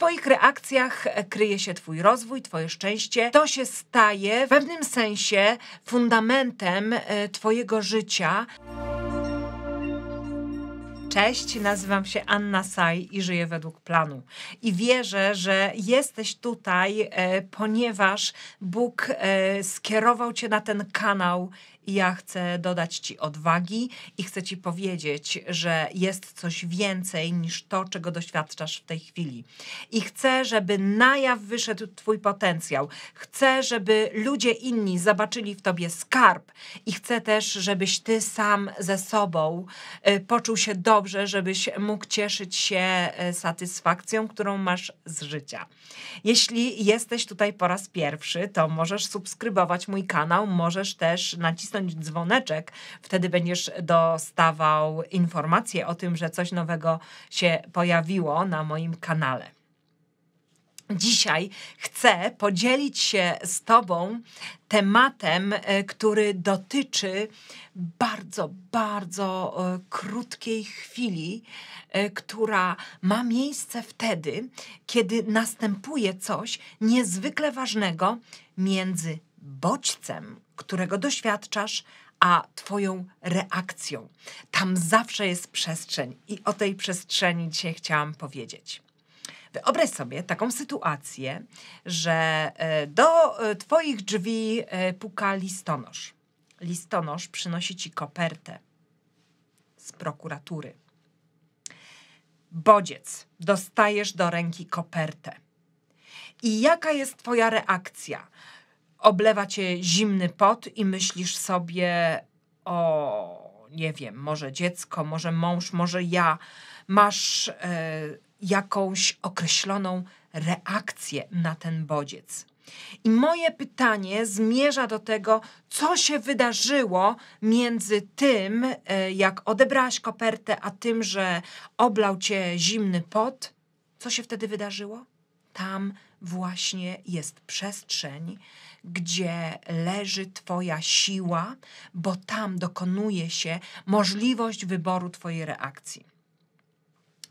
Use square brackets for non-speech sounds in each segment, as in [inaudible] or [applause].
Twoich reakcjach e, kryje się Twój rozwój, Twoje szczęście. To się staje w pewnym sensie fundamentem e, Twojego życia. Cześć, nazywam się Anna Saj i żyję według planu. I wierzę, że jesteś tutaj, e, ponieważ Bóg skierował Cię na ten kanał ja chcę dodać Ci odwagi i chcę Ci powiedzieć, że jest coś więcej niż to, czego doświadczasz w tej chwili. I chcę, żeby na jaw wyszedł Twój potencjał. Chcę, żeby ludzie inni zobaczyli w Tobie skarb. I chcę też, żebyś Ty sam ze sobą y, poczuł się dobrze, żebyś mógł cieszyć się y, satysfakcją, którą masz z życia. Jeśli jesteś tutaj po raz pierwszy, to możesz subskrybować mój kanał, możesz też nacisnąć kliknąć dzwoneczek, wtedy będziesz dostawał informacje o tym, że coś nowego się pojawiło na moim kanale. Dzisiaj chcę podzielić się z Tobą tematem, e, który dotyczy bardzo, bardzo e, krótkiej chwili, e, która ma miejsce wtedy, kiedy następuje coś niezwykle ważnego między bodźcem, którego doświadczasz, a Twoją reakcją. Tam zawsze jest przestrzeń i o tej przestrzeni dzisiaj chciałam powiedzieć. Wyobraź sobie taką sytuację, że e, do e, Twoich drzwi e, puka listonosz. Listonosz przynosi Ci kopertę z prokuratury. Bodziec, dostajesz do ręki kopertę. I jaka jest Twoja reakcja? oblewa cię zimny pot i myślisz sobie o, nie wiem, może dziecko, może mąż, może ja. Masz e, jakąś określoną reakcję na ten bodziec. I moje pytanie zmierza do tego, co się wydarzyło między tym, e, jak odebrałaś kopertę, a tym, że oblał cię zimny pot. Co się wtedy wydarzyło? Tam właśnie jest przestrzeń, gdzie leży Twoja siła, bo tam dokonuje się możliwość wyboru Twojej reakcji.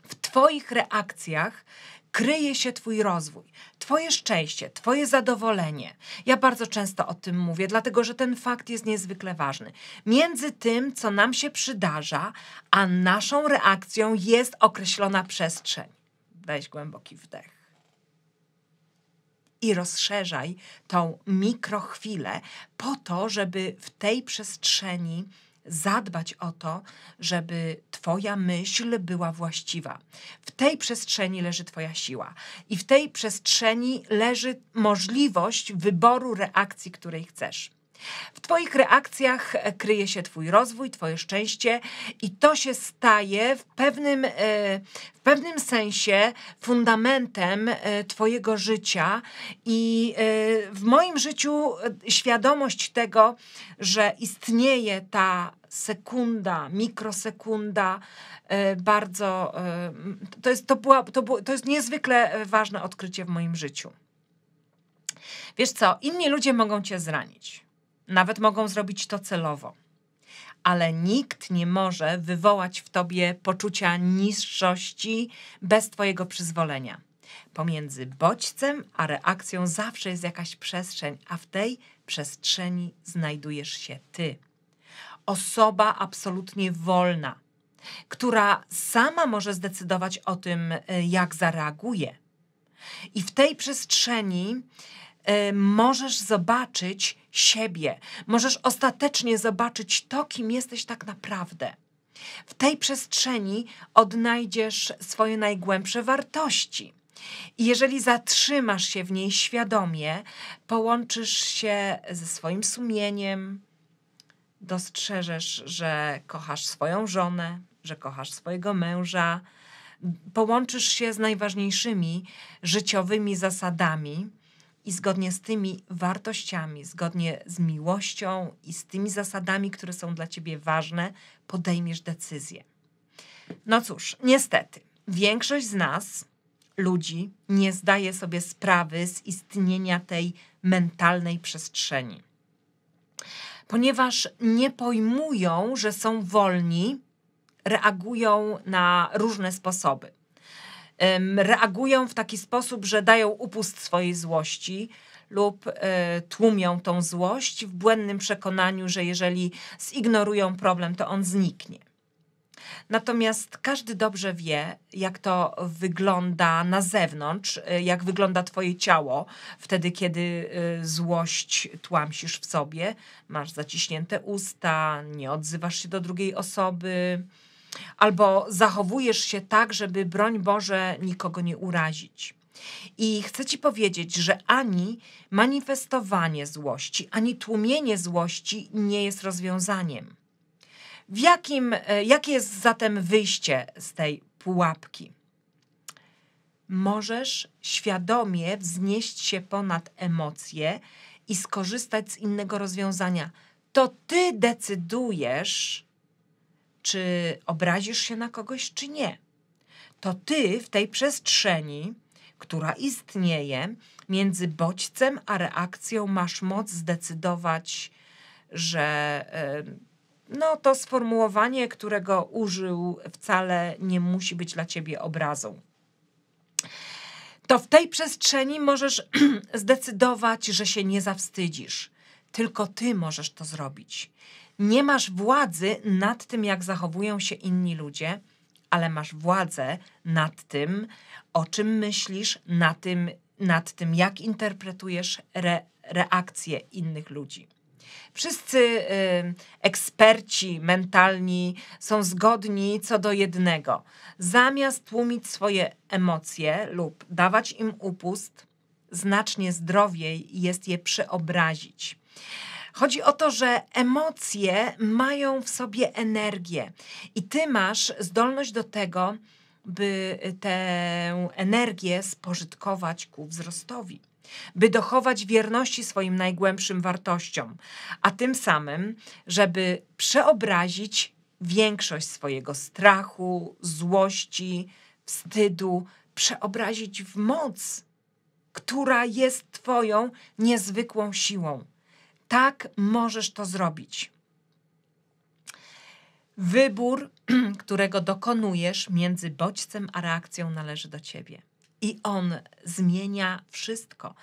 W Twoich reakcjach kryje się Twój rozwój, Twoje szczęście, Twoje zadowolenie. Ja bardzo często o tym mówię, dlatego że ten fakt jest niezwykle ważny. Między tym, co nam się przydarza, a naszą reakcją jest określona przestrzeń. Weź głęboki wdech i rozszerzaj tą mikrochwilę po to, żeby w tej przestrzeni zadbać o to, żeby Twoja myśl była właściwa. W tej przestrzeni leży Twoja siła i w tej przestrzeni leży możliwość wyboru reakcji, której chcesz. W Twoich reakcjach e, kryje się Twój rozwój, Twoje szczęście i to się staje w pewnym, e, w pewnym sensie fundamentem e, Twojego życia. I w moim życiu świadomość tego, że istnieje ta sekunda, mikrosekunda, bardzo. To jest, to, była, to, było, to jest niezwykle ważne odkrycie w moim życiu. Wiesz co, inni ludzie mogą cię zranić nawet mogą zrobić to celowo. Ale nikt nie może wywołać w tobie poczucia niższości bez twojego przyzwolenia. Pomiędzy bodźcem a reakcją zawsze jest jakaś przestrzeń, a w tej przestrzeni znajdujesz się ty. Osoba absolutnie wolna, która sama może zdecydować o tym, e, jak zareaguje. I w tej przestrzeni y, możesz zobaczyć, siebie. Możesz ostatecznie zobaczyć to, kim jesteś tak naprawdę. W tej przestrzeni odnajdziesz swoje najgłębsze wartości. I jeżeli zatrzymasz się w niej świadomie, połączysz się ze swoim sumieniem, dostrzeżesz, że kochasz swoją żonę, że kochasz swojego męża, połączysz się z najważniejszymi życiowymi zasadami, i zgodnie z tymi wartościami, zgodnie z miłością i z tymi zasadami, które są dla ciebie ważne, podejmiesz decyzję. No cóż, niestety, większość z nas, ludzi, nie zdaje sobie sprawy z istnienia tej mentalnej przestrzeni. Ponieważ nie pojmują, że są wolni, reagują na różne sposoby reagują w taki sposób, że dają upust swojej złości lub e, tłumią tą złość w błędnym przekonaniu, że jeżeli zignorują problem, to on zniknie. Natomiast każdy dobrze wie, jak to wygląda na zewnątrz, e, jak wygląda Twoje ciało wtedy, kiedy e, złość tłamsisz w sobie. Masz zaciśnięte usta, nie odzywasz się do drugiej osoby, albo zachowujesz się tak, żeby broń Boże nikogo nie urazić. I chcę Ci powiedzieć, że ani manifestowanie złości, ani tłumienie złości nie jest rozwiązaniem. W jakim, e, jakie jest zatem wyjście z tej pułapki? Możesz świadomie wznieść się ponad emocje i skorzystać z innego rozwiązania. To Ty decydujesz, czy obrazisz się na kogoś, czy nie. To ty w tej przestrzeni, która istnieje, między bodźcem a reakcją masz moc zdecydować, że no, to sformułowanie, którego użył, wcale nie musi być dla ciebie obrazą. To w tej przestrzeni możesz [clears throat] zdecydować, że się nie zawstydzisz. Tylko ty możesz to zrobić nie masz władzy nad tym, jak zachowują się inni ludzie, ale masz władzę nad tym, o czym myślisz, nad tym, nad tym, jak interpretujesz re, reakcje innych ludzi. Wszyscy y, eksperci mentalni są zgodni co do jednego. Zamiast tłumić swoje emocje lub dawać im upust, znacznie zdrowiej jest je przeobrazić. Chodzi o to, że emocje mają w sobie energię i ty masz zdolność do tego, by tę energię spożytkować ku wzrostowi, by dochować wierności swoim najgłębszym wartościom, a tym samym, żeby przeobrazić większość swojego strachu, złości, wstydu, przeobrazić w moc, która jest Twoją niezwykłą siłą tak możesz to zrobić. Wybór, [clears throat] którego dokonujesz między bodźcem a reakcją, należy do ciebie. I on zmienia wszystko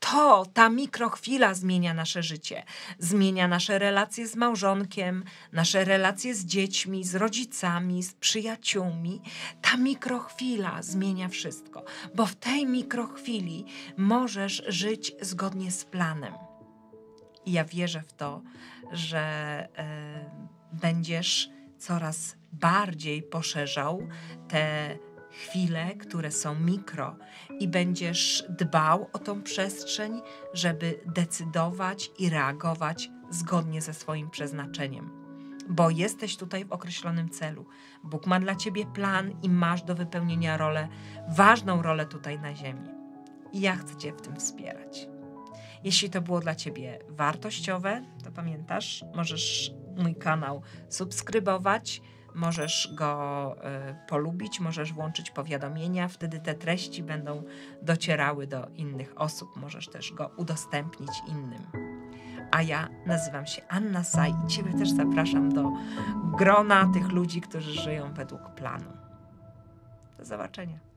to, ta mikrochwila zmienia nasze życie, zmienia nasze relacje z małżonkiem, nasze relacje z dziećmi, z rodzicami, z przyjaciółmi. Ta mikrochwila zmienia wszystko, bo w tej mikrochwili możesz żyć zgodnie z planem. I ja wierzę w to, że e, będziesz coraz bardziej poszerzał te chwile, które są mikro, i będziesz dbał o tą przestrzeń, żeby decydować i reagować zgodnie ze swoim przeznaczeniem bo jesteś tutaj w określonym celu. Bóg ma dla ciebie plan i masz do wypełnienia rolę, ważną rolę tutaj na ziemi. I ja chcę Cię w tym wspierać. Jeśli to było dla Ciebie wartościowe, to pamiętasz, możesz mój kanał subskrybować, możesz go y, polubić, możesz włączyć powiadomienia, wtedy te treści będą docierały do innych osób, możesz też go udostępnić innym. A ja nazywam się Anna Saj i Ciebie też zapraszam do grona tych ludzi, którzy żyją według planu. Do zobaczenia.